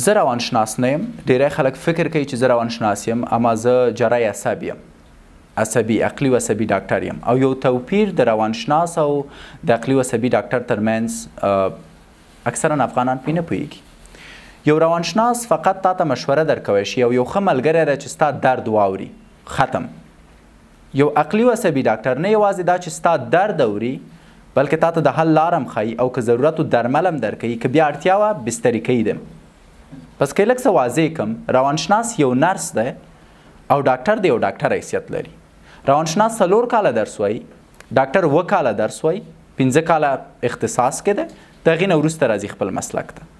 زه روانشناس نه یم ډیری خلک فکر کوي چې زه روانشناس یم اما زه جراح اعصاب یم عصبي عقلي او عصبي ډاکټر یم او یو توپیر د روانشناس او د عقلي او عصبي ډاکټر ترمنځ اکثرا افغانان پې نه پوهیږي یو روانشناس فقط تا ته مشوره درکوي شي او یو ښه ملګری دی چې ستا درد واوري ختم یو عقلي او عصبي ډاکټر نه یوازې دا چې ستا درد اوري بلکې تا ته د حل لارم خای او که ضرورت درملم درکوي که بیا اړتیا وه بسترې کوي بس کې لکه واضح کم روانشناس یو نرس دی او ډاکټر دی او ډاکټر حیثیت لري روانشناس څلور کاله درس وایي ډاکټر و کاله درس وایي پنځه کاله اختصاص کې دی د هغې نه وروسته راځي خپل مسلک ته